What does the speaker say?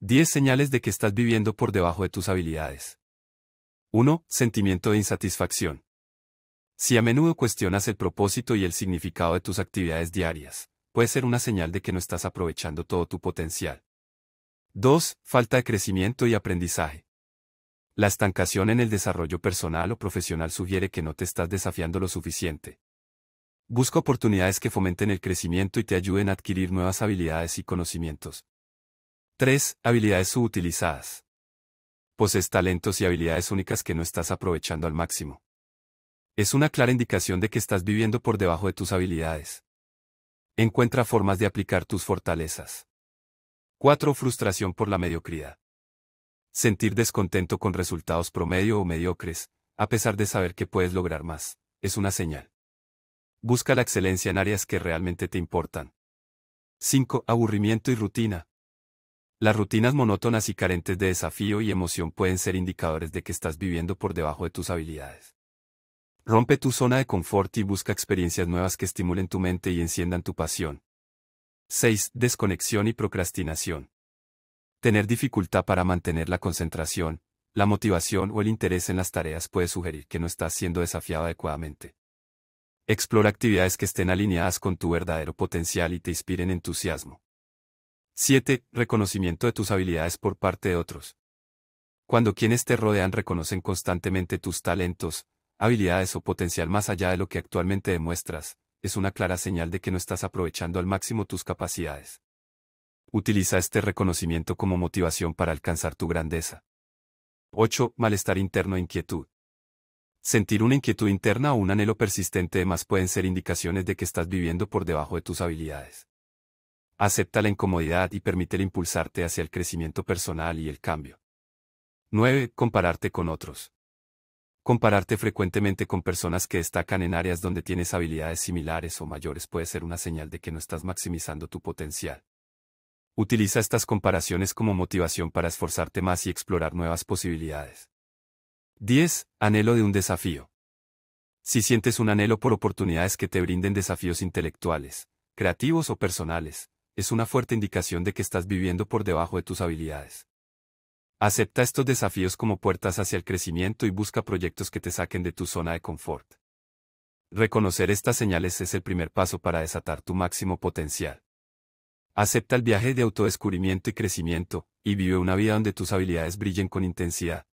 10 señales de que estás viviendo por debajo de tus habilidades. 1. Sentimiento de insatisfacción. Si a menudo cuestionas el propósito y el significado de tus actividades diarias, puede ser una señal de que no estás aprovechando todo tu potencial. 2. Falta de crecimiento y aprendizaje. La estancación en el desarrollo personal o profesional sugiere que no te estás desafiando lo suficiente. Busca oportunidades que fomenten el crecimiento y te ayuden a adquirir nuevas habilidades y conocimientos, 3. Habilidades subutilizadas. Posees talentos y habilidades únicas que no estás aprovechando al máximo. Es una clara indicación de que estás viviendo por debajo de tus habilidades. Encuentra formas de aplicar tus fortalezas. 4. Frustración por la mediocridad. Sentir descontento con resultados promedio o mediocres, a pesar de saber que puedes lograr más, es una señal. Busca la excelencia en áreas que realmente te importan. 5. Aburrimiento y rutina. Las rutinas monótonas y carentes de desafío y emoción pueden ser indicadores de que estás viviendo por debajo de tus habilidades. Rompe tu zona de confort y busca experiencias nuevas que estimulen tu mente y enciendan tu pasión. 6. Desconexión y procrastinación. Tener dificultad para mantener la concentración, la motivación o el interés en las tareas puede sugerir que no estás siendo desafiado adecuadamente. Explora actividades que estén alineadas con tu verdadero potencial y te inspiren entusiasmo. 7. Reconocimiento de tus habilidades por parte de otros. Cuando quienes te rodean reconocen constantemente tus talentos, habilidades o potencial más allá de lo que actualmente demuestras, es una clara señal de que no estás aprovechando al máximo tus capacidades. Utiliza este reconocimiento como motivación para alcanzar tu grandeza. 8. Malestar interno e inquietud. Sentir una inquietud interna o un anhelo persistente de más pueden ser indicaciones de que estás viviendo por debajo de tus habilidades. Acepta la incomodidad y el impulsarte hacia el crecimiento personal y el cambio. 9. Compararte con otros. Compararte frecuentemente con personas que destacan en áreas donde tienes habilidades similares o mayores puede ser una señal de que no estás maximizando tu potencial. Utiliza estas comparaciones como motivación para esforzarte más y explorar nuevas posibilidades. 10. Anhelo de un desafío. Si sientes un anhelo por oportunidades que te brinden desafíos intelectuales, creativos o personales, es una fuerte indicación de que estás viviendo por debajo de tus habilidades. Acepta estos desafíos como puertas hacia el crecimiento y busca proyectos que te saquen de tu zona de confort. Reconocer estas señales es el primer paso para desatar tu máximo potencial. Acepta el viaje de autodescubrimiento y crecimiento, y vive una vida donde tus habilidades brillen con intensidad.